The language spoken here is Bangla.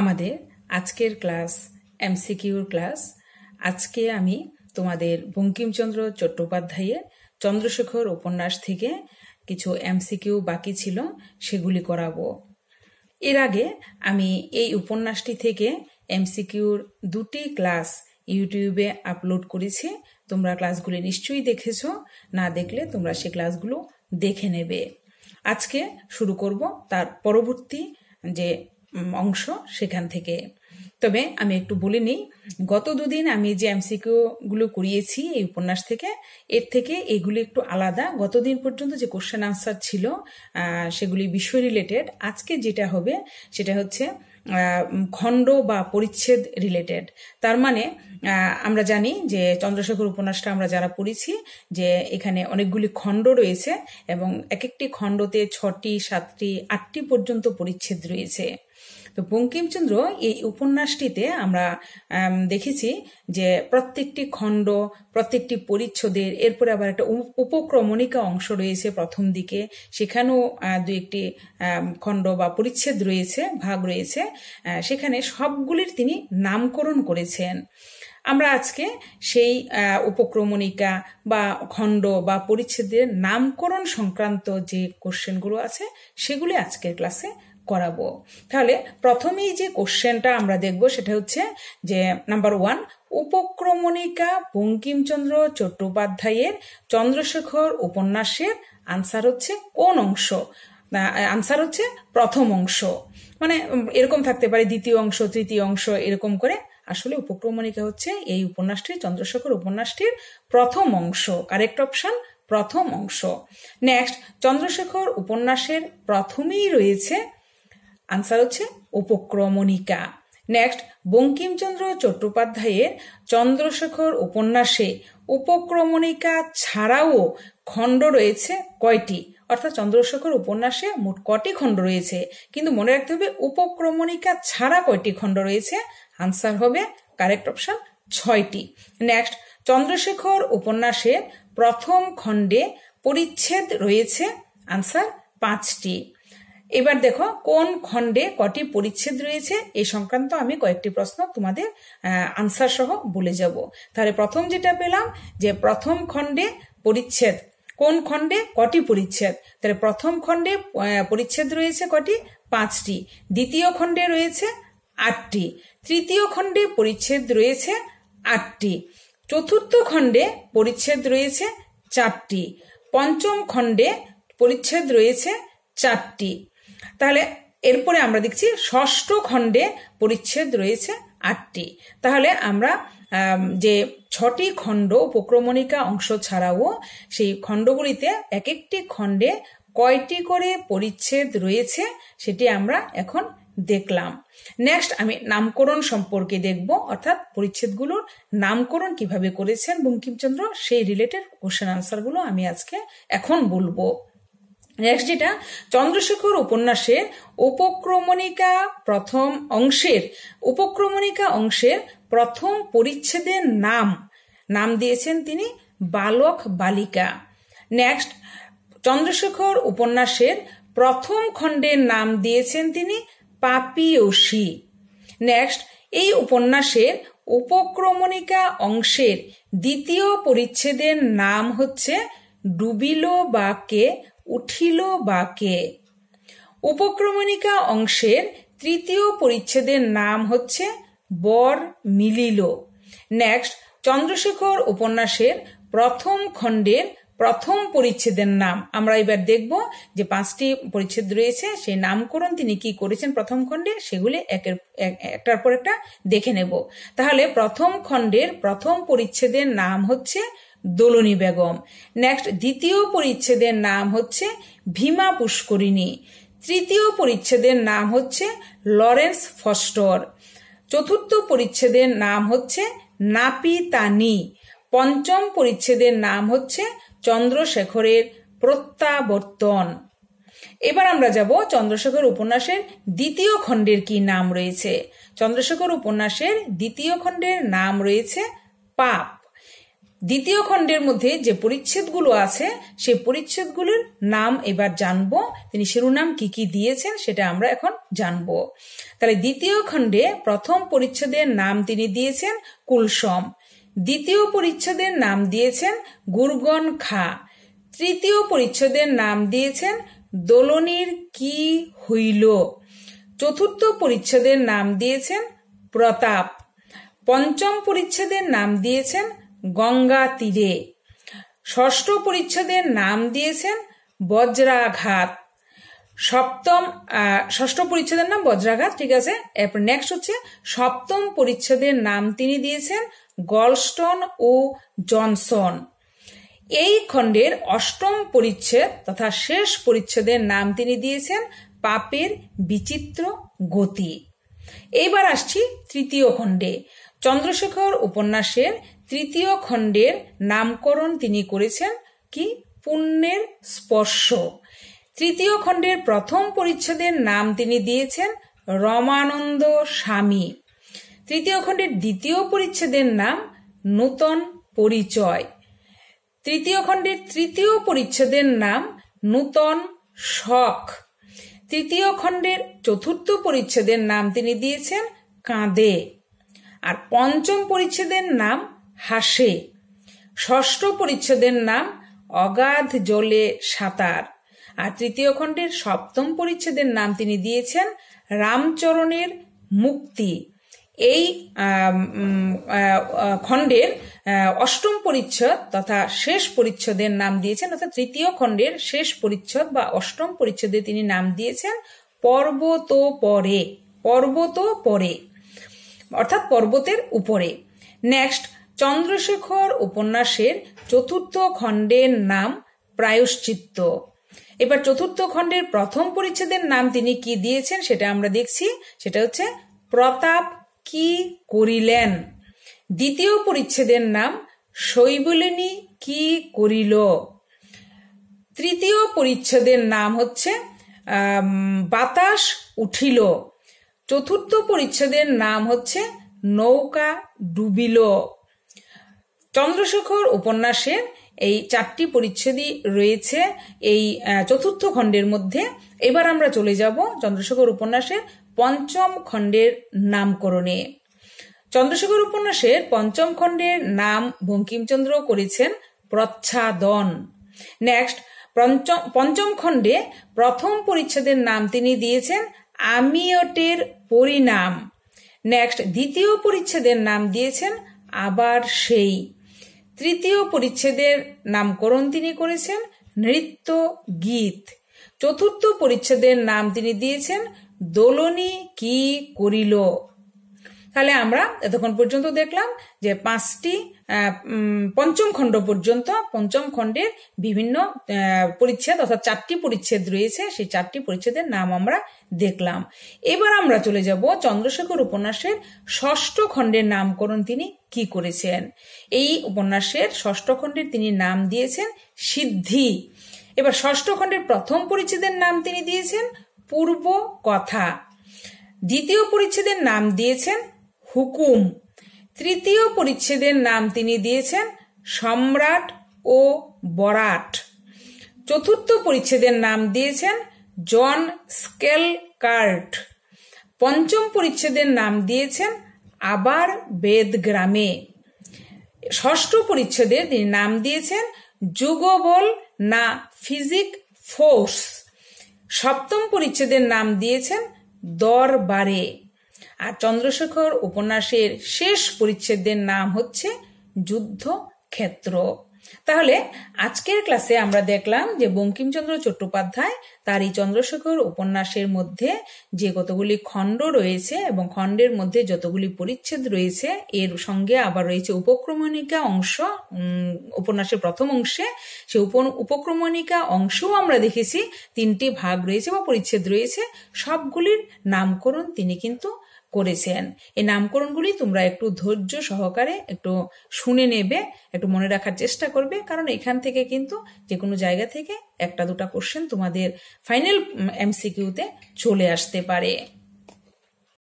আমাদের আজকের ক্লাস এমসিকিউর ক্লাস আজকে আমি তোমাদের বঙ্কিমচন্দ্র চট্টোপাধ্যায়ের চন্দ্রশেখর উপন্যাস থেকে কিছু এমসিকিউ বাকি ছিল সেগুলি করাবো এর আগে আমি এই উপন্যাসটি থেকে এমসিকিউর দুটি ক্লাস ইউটিউবে আপলোড করেছি তোমরা ক্লাসগুলি নিশ্চয়ই দেখেছ না দেখলে তোমরা সে ক্লাসগুলো দেখে নেবে আজকে শুরু করব তার পরবর্তী যে অংশ সেখান থেকে তবে আমি একটু বলে নিই গত দুদিন আমি যে এমসিকিউগুলো করিয়েছি এই উপন্যাস থেকে এর থেকে এগুলি একটু আলাদা গতদিন পর্যন্ত যে কোশ্চেন আনসার ছিল সেগুলি বিষয় রিলেটেড আজকে যেটা হবে সেটা হচ্ছে খণ্ড বা পরিচ্ছেদ রিলেটেড তার মানে আমরা জানি যে চন্দ্রশেখর উপন্যাসটা আমরা যারা পড়েছি যে এখানে অনেকগুলি খণ্ড রয়েছে এবং এক একটি খণ্ডতে ছটি সাতটি আটটি পর্যন্ত পরিচ্ছেদ রয়েছে তো বঙ্কিমচন্দ্র এই উপন্যাসটিতে আমরা দেখেছি যে প্রত্যেকটি খণ্ড প্রত্যেকটি পরিচ্ছদের এরপরে আবার একটা উপক্রমণিকা অংশ রয়েছে প্রথম দিকে সেখানেও দু একটি খণ্ড বা পরিচ্ছেদ রয়েছে ভাগ রয়েছে সেখানে সবগুলির তিনি নামকরণ করেছেন আমরা আজকে সেই উপক্রমণিকা বা খণ্ড বা পরিচ্ছেদের নামকরণ সংক্রান্ত যে কোশ্চেনগুলো আছে সেগুলি আজকের ক্লাসে করাবো তাহলে প্রথমেই যে কোশ্চেনটা আমরা দেখব সেটা হচ্ছে যে নাম্বার ওয়ান উপক্রমণিকা বঙ্কিমচন্দ্র চট্টোপাধ্যায়ের চন্দ্রশেখর উপন্যাসের আনসার হচ্ছে কোন অংশ আনসার হচ্ছে প্রথম অংশ মানে এরকম থাকতে পারে দ্বিতীয় অংশ তৃতীয় অংশ এরকম করে আসলে উপক্রমণিকা হচ্ছে এই উপন্যাসটির চন্দ্রশেখর উপন্যাসটির প্রথম অংশ কারেক্ট অপশন প্রথম অংশ নেক্সট চন্দ্রশেখর উপন্যাসের প্রথমেই রয়েছে আনসার হচ্ছে উপক্রমণিকা নেক্সট বঙ্কিমচন্দ্র চট্টোপাধ্যায়ের চন্দ্রশেখর উপন্যাসে উপক্রমণিকা ছাড়াও খণ্ড রয়েছে কয়টি অর্থাৎ চন্দ্রশেখর উপন্যাসে মোট কটি খণ্ড রয়েছে কিন্তু মনে রাখতে হবে উপক্রমণিকা ছাড়া কয়টি খণ্ড রয়েছে আনসার হবে কারেক্ট অপশন ছয়টি নেক্সট চন্দ্রশেখর উপন্যাসের প্রথম খণ্ডে পরিচ্ছেদ রয়েছে আনসার পাঁচটি এবার দেখো কোন খণ্ডে কটি পরিচ্ছেদ রয়েছে এই সংক্রান্ত আমি কয়েকটি প্রশ্ন তোমাদের আনসার সহ বলে যাব তাহলে প্রথম যেটা পেলাম যে প্রথম খণ্ডে পরিচ্ছেদ কোন খণ্ডে কটি পরিচ্ছেদ তাহলে প্রথম খণ্ডে পরিচ্ছেদ রয়েছে কটি পাঁচটি দ্বিতীয় খণ্ডে রয়েছে আটটি তৃতীয় খণ্ডে পরিচ্ছেদ রয়েছে আটটি চতুর্থ খণ্ডে পরিচ্ছেদ রয়েছে চারটি পঞ্চম খণ্ডে পরিচ্ছেদ রয়েছে চারটি তাহলে এরপরে আমরা দেখছি ষষ্ঠ খণ্ডে পরিচ্ছেদ রয়েছে আটটি তাহলে আমরা যে ছটি খণ্ড উপক্রমণিকা অংশ ছাড়াও সেই খণ্ডগুলিতে এক একটি খণ্ডে কয়টি করে পরিচ্ছেদ রয়েছে সেটি আমরা এখন দেখলাম নেক্সট আমি নামকরণ সম্পর্কে দেখব অর্থাৎ পরিচ্ছেদগুলোর নামকরণ কিভাবে করেছেন বঙ্কিমচন্দ্র সেই রিলেটেড কোশ্চেন আনসারগুলো আমি আজকে এখন বলবো নেক্সট যেটা চন্দ্রশেখর উপন্যাসের উপক্রমণিকা প্রথম অংশের উপক্রমণিকা অংশের প্রথম পরিচ্ছেদের নাম নাম দিয়েছেন তিনি বালক বালিকা নেক্সট চন্দ্রশেখর উপন্যাসের প্রথম খণ্ডের নাম দিয়েছেন তিনি পাপিয়সী নেক্সট এই উপন্যাসের উপক্রমণিকা অংশের দ্বিতীয় পরিচ্ছেদের নাম হচ্ছে ডুবিলো বাকে উঠিল বাকে উপক্রমণিকা অংশের তৃতীয় পরিচ্ছেদের নাম হচ্ছে বর মিলিল নেক্সট চন্দ্রশেখর উপন্যাসের প্রথম খণ্ডের প্রথম পরিচ্ছেদের নাম আমরা এবার দেখব যে পাঁচটি পরিচ্ছেদ রয়েছে সেই নামকরণ তিনি কি করেছেন প্রথম খণ্ডে সেগুলি একের একটার পর একটা দেখে নেব তাহলে প্রথম খণ্ডের প্রথম পরিচ্ছেদের নাম হচ্ছে দোলনী বেগম নেক্সট দ্বিতীয় পরিচ্ছেদের নাম হচ্ছে ভীমা পুষ্করিণী তৃতীয় পরিচ্ছেদের নাম হচ্ছে লরেন্স ফস্টর চতুর্থ পরিচ্ছেদের নাম হচ্ছে নাপিতানি পঞ্চম পরিচ্ছেদের নাম হচ্ছে চন্দ্রশেখরের প্রত্যাবর্তন এবার আমরা যাব চন্দ্রশেখর উপন্যাসের দ্বিতীয় খণ্ডের কি নাম রয়েছে চন্দ্রশেখর উপন্যাসের দ্বিতীয় খণ্ডের নাম রয়েছে পাপ দ্বিতীয় খণ্ডের মধ্যে যে পরিচ্ছেদগুলো আছে সেই পরিচ্ছেদগুলির নাম এবার জানব তিনি শিরোনাম কি কি দিয়েছেন সেটা আমরা এখন জানব তাহলে দ্বিতীয় খণ্ডে প্রথম পরিচ্ছেদের নাম তিনি দিয়েছেন কুলসম দ্বিতীয় পরিচ্ছেদের নাম দিয়েছেন গুরগন খা তৃতীয় পরিচ্ছেদের নাম দিয়েছেন দোলনির কি হইল চতুর্থ পরিচ্ছেদের নাম দিয়েছেন প্রতাপ পঞ্চম পরিচ্ছেদের নাম দিয়েছেন গঙ্গা তীরে ষষ্ঠ পরিচ্ছদের নাম দিয়েছেন বজ্রাঘাত সপ্তম ষষ্ঠ পরিচ্ছদের নাম বজ্রাঘাত ঠিক আছে এরপর নেক্সট হচ্ছে সপ্তম পরিচ্ছদের নাম তিনি দিয়েছেন গলস্টন ও জনসন এই খণ্ডের অষ্টম পরিচ্ছেদ তথা শেষ পরিচ্ছদের নাম তিনি দিয়েছেন পাপের বিচিত্র গতি এইবার আসছি তৃতীয় খণ্ডে চন্দ্রশেখর উপন্যাসের তৃতীয় খণ্ডের নামকরণ তিনি করেছেন কি পুণ্যের স্পর্শ তৃতীয় খণ্ডের প্রথম পরিচ্ছদের নাম তিনি দিয়েছেন রমানন্দ স্বামী তৃতীয় খণ্ডের দ্বিতীয় পরিচ্ছেদের নাম নূতন পরিচয় তৃতীয় খণ্ডের তৃতীয় পরিচ্ছেদের নাম নূতন শখ তৃতীয় খণ্ডের চতুর্থ পরিচ্ছেদের নাম তিনি দিয়েছেন কাঁদে আর পঞ্চম পরিচ্ছেদের নাম হাসে ষষ্ঠ পরিচ্ছেদের নাম অগাধ জলে সাঁতার আর তৃতীয় খণ্ডের সপ্তম পরিচ্ছেদের নাম তিনি দিয়েছেন রামচরণের মুক্তি এই খণ্ডের অষ্টম পরিচ্ছদ তথা শেষ পরিচ্ছদের নাম দিয়েছেন অর্থাৎ তৃতীয় খণ্ডের শেষ পরিচ্ছদ বা অষ্টম পরিচ্ছদে তিনি নাম দিয়েছেন পর্বত পরে পর্বত পরে অর্থাৎ পর্বতের উপরে নেক্সট চন্দ্রশেখর উপন্যাসের চতুর্থ খণ্ডের নাম প্রায়শ্চিত্ত এবার চতুর্থ খণ্ডের প্রথম পরিচ্ছেদের নাম তিনি কি দিয়েছেন সেটা আমরা দেখছি সেটা হচ্ছে প্রতাপ কি করিলেন দ্বিতীয় পরিচ্ছেদের নাম শৈবলিনী কি করিল তৃতীয় পরিচ্ছেদের নাম হচ্ছে বাতাস উঠিল চতুর্থ পরিচ্ছেদের নাম হচ্ছে নৌকা ডুবিল চন্দ্রশেখর উপন্যাসের এই চারটি পরিচ্ছেদই রয়েছে এই চতুর্থ খণ্ডের মধ্যে এবার আমরা চলে যাব চন্দ্রশেখর উপন্যাসের পঞ্চম খণ্ডের নামকরণে চন্দ্রশেখর উপন্যাসের পঞ্চম খণ্ডের নাম বঙ্কিমচন্দ্র করেছেন প্রচ্ছাদন নেক্সট পঞ্চম খণ্ডে প্রথম পরিচ্ছেদের নাম তিনি দিয়েছেন আমিওটের পরিণাম নেক্সট দ্বিতীয় পরিচ্ছেদের নাম দিয়েছেন আবার সেই তৃতীয় পরিচ্ছেদের নামকরণ তিনি করেছেন নৃত্য গীত চতুর্থ পরিচ্ছেদের নাম তিনি দিয়েছেন দোলনী কি করিল তাহলে আমরা এতক্ষণ পর্যন্ত দেখলাম যে পাঁচটি পঞ্চম খণ্ড পর্যন্ত পঞ্চম খণ্ডের বিভিন্ন পরিচ্ছেদ অর্থাৎ চারটি পরিচ্ছেদ রয়েছে সেই চারটি পরিচ্ছেদের নাম আমরা দেখলাম এবার আমরা চলে যাব চন্দ্রশেখর উপন্যাসের ষষ্ঠ খণ্ডের নামকরণ তিনি কি করেছেন এই উপন্যাসের ষষ্ঠ খণ্ডের তিনি নাম দিয়েছেন সিদ্ধি এবার ষষ্ঠ খণ্ডের প্রথম পরিচ্ছেদের নাম তিনি দিয়েছেন পূর্ব কথা দ্বিতীয় পরিচ্ছেদের নাম দিয়েছেন হুকুম তৃতীয় পরিচ্ছেদের নাম তিনি দিয়েছেন সম্রাট ও বরাট চতুর্থ পরিচ্ছেদের নাম দিয়েছেন জন স্কেল কার্ট পঞ্চম পরিচ্ছেদের নাম দিয়েছেন আবার বেদগ্রামে ষষ্ঠ পরিচ্ছেদের তিনি নাম দিয়েছেন যুগবল না ফিজিক ফোর্স সপ্তম পরিচ্ছেদের নাম দিয়েছেন দরবারে আর চন্দ্রশেখর উপন্যাসের শেষ পরিচ্ছেদের নাম হচ্ছে যুদ্ধ ক্ষেত্র তাহলে আজকের ক্লাসে আমরা দেখলাম যে বঙ্কিমচন্দ্র চট্টোপাধ্যায় তার এই চন্দ্রশেখর উপন্যাসের মধ্যে যে কতগুলি খণ্ড রয়েছে এবং খণ্ডের মধ্যে যতগুলি পরিচ্ছেদ রয়েছে এর সঙ্গে আবার রয়েছে উপক্রমণিকা অংশ উপন্যাসের প্রথম অংশে সে উপক্রমণিকা অংশও আমরা দেখেছি তিনটি ভাগ রয়েছে বা পরিচ্ছেদ রয়েছে সবগুলির নামকরণ তিনি কিন্তু করেছেন এই নামকরণগুলি তোমরা একটু ধৈর্য সহকারে একটু শুনে নেবে একটু মনে রাখার চেষ্টা করবে কারণ এখান থেকে কিন্তু যে কোনো জায়গা থেকে একটা দুটা কোশ্চেন তোমাদের ফাইনাল এমসিকিউতে চলে আসতে পারে